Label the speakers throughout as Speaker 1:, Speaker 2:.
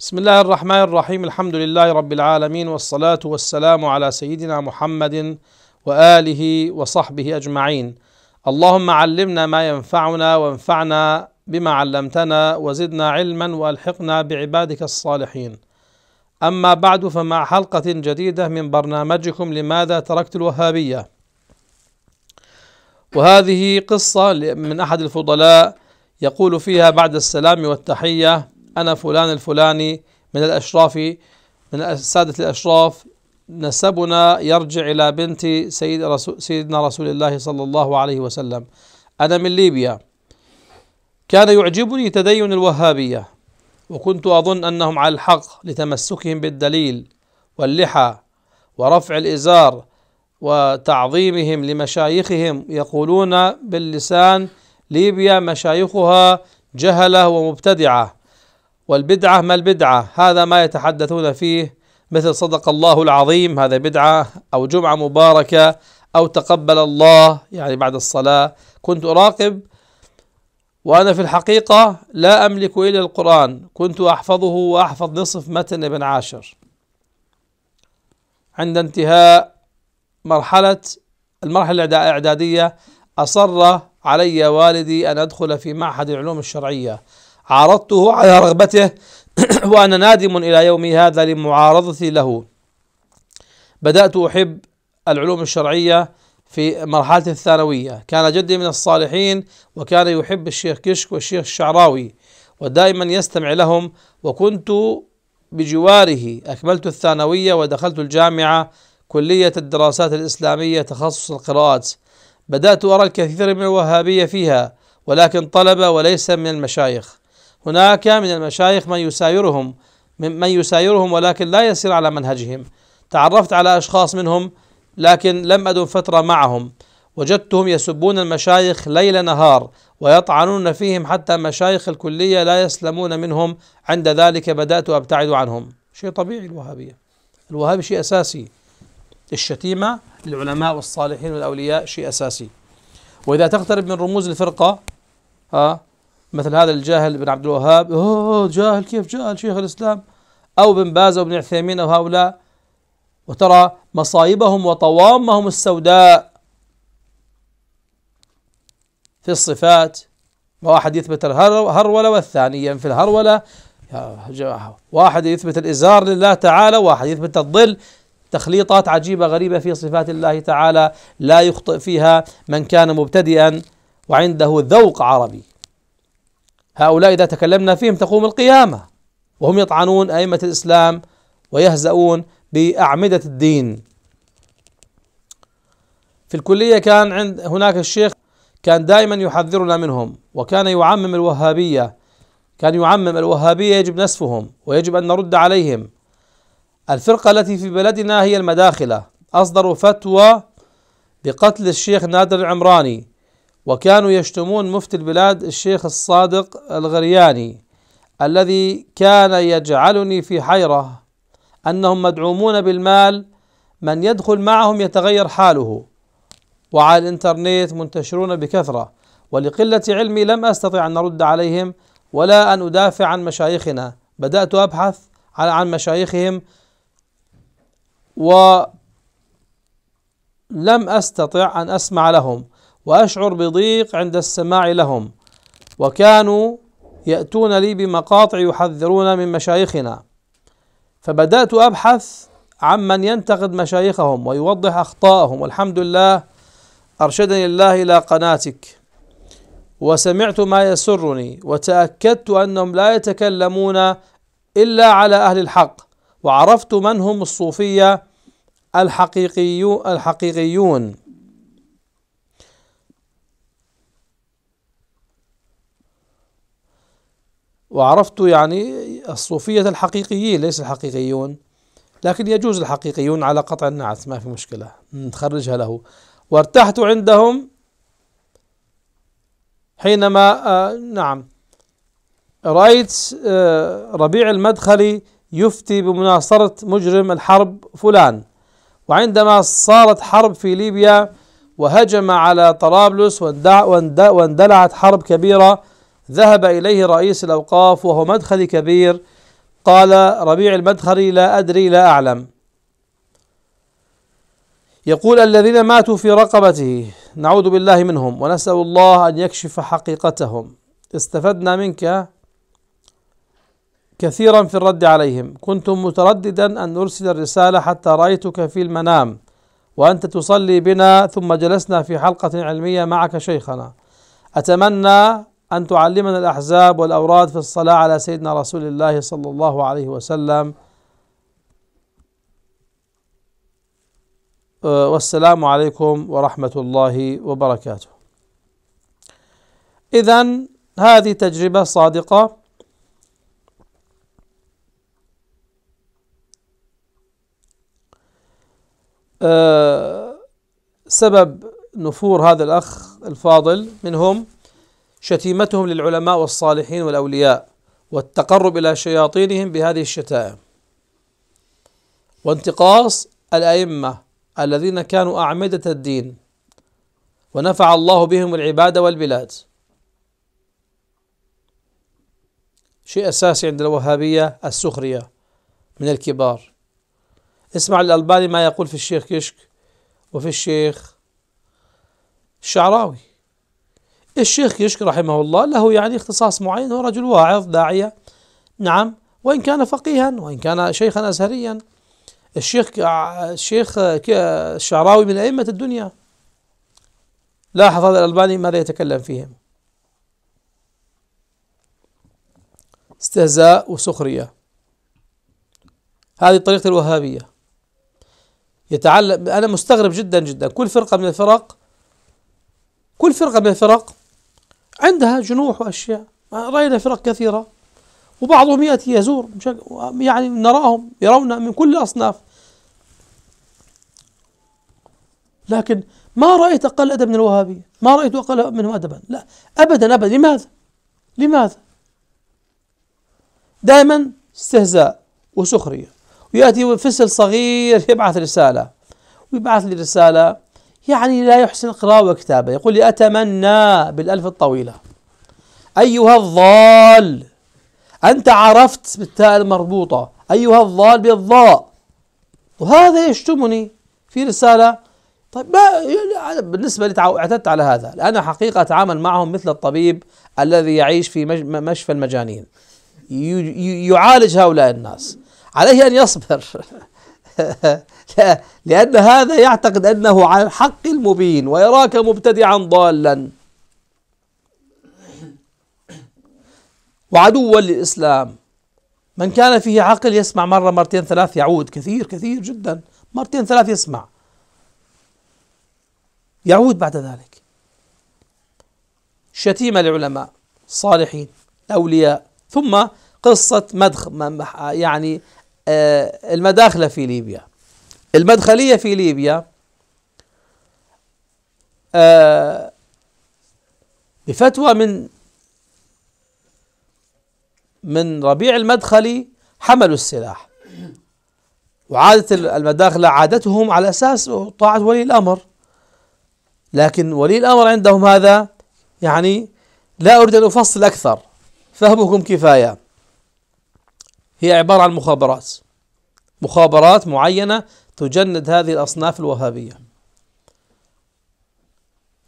Speaker 1: بسم الله الرحمن الرحيم الحمد لله رب العالمين والصلاة والسلام على سيدنا محمد وآله وصحبه أجمعين اللهم علمنا ما ينفعنا وانفعنا بما علمتنا وزدنا علما والحقنا بعبادك الصالحين أما بعد فمع حلقة جديدة من برنامجكم لماذا تركت الوهابية وهذه قصة من أحد الفضلاء يقول فيها بعد السلام والتحية أنا فلان الفلاني من الأشراف من السادة الأشراف نسبنا يرجع إلى بنت سيد رسول سيدنا رسول الله صلى الله عليه وسلم أنا من ليبيا كان يعجبني تدين الوهابية وكنت أظن أنهم على الحق لتمسكهم بالدليل واللحى ورفع الإزار وتعظيمهم لمشايخهم يقولون باللسان ليبيا مشايخها جهلة ومبتدعة والبدعة ما البدعة هذا ما يتحدثون فيه مثل صدق الله العظيم هذا بدعة أو جمعة مباركة أو تقبل الله يعني بعد الصلاة كنت أراقب وأنا في الحقيقة لا أملك إلا القرآن كنت أحفظه وأحفظ نصف متن ابن عاشر عند انتهاء مرحلة المرحلة الإعدادية أصر علي والدي أن أدخل في معهد العلوم الشرعية عرضته على رغبته وأنا نادم إلى يومي هذا لمعارضتي له بدأت أحب العلوم الشرعية في مرحلة الثانوية كان جدي من الصالحين وكان يحب الشيخ كشك والشيخ الشعراوي ودائما يستمع لهم وكنت بجواره أكملت الثانوية ودخلت الجامعة كلية الدراسات الإسلامية تخصص القراءات بدأت أرى الكثير من الوهابية فيها ولكن طلبة وليس من المشايخ هناك من المشايخ من يسايرهم من يسايرهم ولكن لا يسير على منهجهم تعرفت على أشخاص منهم لكن لم أدم فترة معهم وجدتهم يسبون المشايخ ليل نهار ويطعنون فيهم حتى مشايخ الكلية لا يسلمون منهم عند ذلك بدأت أبتعد عنهم شيء طبيعي الوهابية الوهابي شيء أساسي الشتيمة للعلماء والصالحين والأولياء شيء أساسي وإذا تقترب من رموز الفرقة ها مثل هذا الجاهل بن عبد الوهاب اوه جاهل كيف جاهل شيخ الاسلام او بن باز وابن عثيمين او هؤلاء وترى مصايبهم وطوامهم السوداء في الصفات واحد يثبت الهرولة والثاني في الهرولة واحد يثبت الإزار لله تعالى واحد يثبت الظل تخليطات عجيبة غريبة في صفات الله تعالى لا يخطئ فيها من كان مبتدئا وعنده ذوق عربي هؤلاء إذا تكلمنا فيهم تقوم القيامة وهم يطعنون أئمة الإسلام ويهزؤون بأعمدة الدين في الكلية كان عند هناك الشيخ كان دائما يحذرنا منهم وكان يعمم الوهابية كان يعمم الوهابية يجب نسفهم ويجب أن نرد عليهم الفرقة التي في بلدنا هي المداخلة أصدروا فتوى بقتل الشيخ نادر العمراني وكانوا يشتمون مفتي البلاد الشيخ الصادق الغرياني الذي كان يجعلني في حيره انهم مدعومون بالمال من يدخل معهم يتغير حاله وعلى الانترنت منتشرون بكثره ولقله علمي لم استطع ان ارد عليهم ولا ان ادافع عن مشايخنا بدات ابحث عن مشايخهم ولم استطع ان اسمع لهم وأشعر بضيق عند السماع لهم وكانوا يأتون لي بمقاطع يحذرون من مشايخنا فبدأت أبحث عمن ينتقد مشايخهم ويوضح أخطاءهم والحمد لله أرشدني الله إلى قناتك وسمعت ما يسرني وتأكدت أنهم لا يتكلمون إلا على أهل الحق وعرفت من هم الصوفية الحقيقيون الحقيقيون وعرفت يعني الصوفية الحقيقيين ليس الحقيقيون لكن يجوز الحقيقيون على قطع النعت ما في مشكلة نخرجها له وارتحت عندهم حينما آه نعم رأيت آه ربيع المدخلي يفتي بمناصرة مجرم الحرب فلان وعندما صارت حرب في ليبيا وهجم على طرابلس واندلعت حرب كبيرة ذهب إليه رئيس الأوقاف وهو مدخلي كبير قال ربيع المدخلي لا أدري لا أعلم يقول الذين ماتوا في رقبته نعوذ بالله منهم ونسأل الله أن يكشف حقيقتهم استفدنا منك كثيرا في الرد عليهم كنت مترددا أن أرسل الرسالة حتى رأيتك في المنام وأنت تصلي بنا ثم جلسنا في حلقة علمية معك شيخنا أتمنى أن تعلمنا الأحزاب والأوراد في الصلاة على سيدنا رسول الله صلى الله عليه وسلم أه، والسلام عليكم ورحمة الله وبركاته إذا هذه تجربة صادقة أه، سبب نفور هذا الأخ الفاضل منهم شتيمتهم للعلماء والصالحين والأولياء والتقرب إلى شياطينهم بهذه الشتائم وانتقاص الأئمة الذين كانوا أعمدة الدين ونفع الله بهم العباد والبلاد شيء أساسي عند الوهابية السخرية من الكبار اسمع الألباني ما يقول في الشيخ كشك وفي الشيخ الشعراوي الشيخ كشك رحمه الله له يعني اختصاص معين هو رجل واعظ داعية نعم وإن كان فقيها وإن كان شيخا أزهريا الشيخ الشيخ الشعراوي من أئمة الدنيا لاحظ هذا الألباني ماذا يتكلم فيهم استهزاء وسخرية هذه طريقة الوهابية يتعلم أنا مستغرب جدا جدا كل فرقة من الفرق كل فرقة من الفرق عندها جنوح وأشياء رأينا فرق كثيرة وبعضهم يأتي يزور يعني نراهم يرون من كل الأصناف لكن ما رأيت أقل أدب من الوهابية ما رأيت أقل منهم أدبا لا أبدا أبدا لماذا لماذا دائما استهزاء وسخرية ويأتي فسل صغير يبعث رسالة ويبعث لي رسالة يعني لا يحسن القراءة وكتابة يقول لي أتمنى بالألف الطويلة أيها الضال أنت عرفت بالتاء المربوطة أيها الضال بالضاء وهذا يشتمني في رسالة طيب ما يعني، بالنسبة لي اعتدت على هذا أنا حقيقة أتعامل معهم مثل الطبيب الذي يعيش في مشفى المجانين يعالج هؤلاء الناس عليه أن يصبر لأن هذا يعتقد أنه على الحق المبين ويراك مبتدعا ضالا وعدوا للإسلام من كان فيه عقل يسمع مرة مرتين ثلاث يعود كثير كثير جدا مرتين ثلاث يسمع يعود بعد ذلك شتيمة للعلماء الصالحين الأولياء ثم قصة مدخ يعني آه، المداخلة في ليبيا المدخلية في ليبيا آه، بفتوى من من ربيع المدخلي حملوا السلاح وعادت المداخلة عادتهم على أساس طاعة ولي الأمر لكن ولي الأمر عندهم هذا يعني لا أريد أن أفصل أكثر فهمكم كفاية هي عبارة عن مخابرات مخابرات معينة تجند هذه الأصناف الوهابية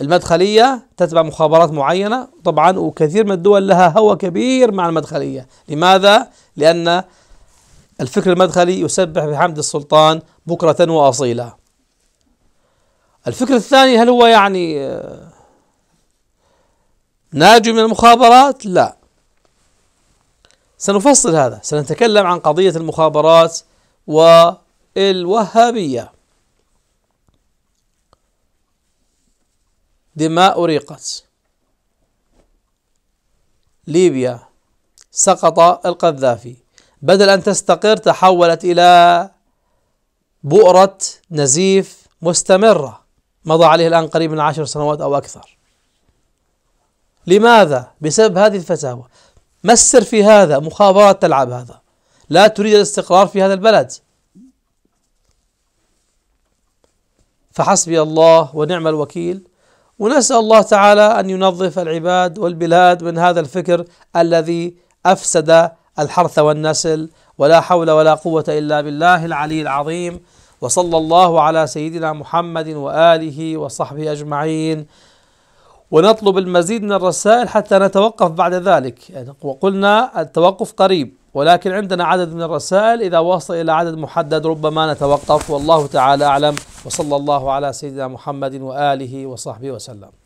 Speaker 1: المدخلية تتبع مخابرات معينة طبعا وكثير من الدول لها هوى كبير مع المدخلية لماذا؟ لأن الفكر المدخلي يسبح بحمد السلطان بكرة وأصيلا الفكر الثاني هل هو يعني آه، ناجي من المخابرات؟ لا سنفصل هذا سنتكلم عن قضية المخابرات والوهابية دماء أريقت ليبيا سقط القذافي بدل أن تستقر تحولت إلى بؤرة نزيف مستمرة مضى عليه الآن قريب من عشر سنوات أو أكثر لماذا؟ بسبب هذه الفتاوى ما السر في هذا مخابرات تلعب هذا لا تريد الاستقرار في هذا البلد فحسبي الله ونعم الوكيل ونسأل الله تعالى أن ينظف العباد والبلاد من هذا الفكر الذي أفسد الحرث والنسل ولا حول ولا قوة إلا بالله العلي العظيم وصلى الله على سيدنا محمد وآله وصحبه أجمعين ونطلب المزيد من الرسائل حتى نتوقف بعد ذلك يعني وقلنا التوقف قريب ولكن عندنا عدد من الرسائل إذا وصل إلى عدد محدد ربما نتوقف والله تعالى أعلم وصلى الله على سيدنا محمد وآله وصحبه وسلم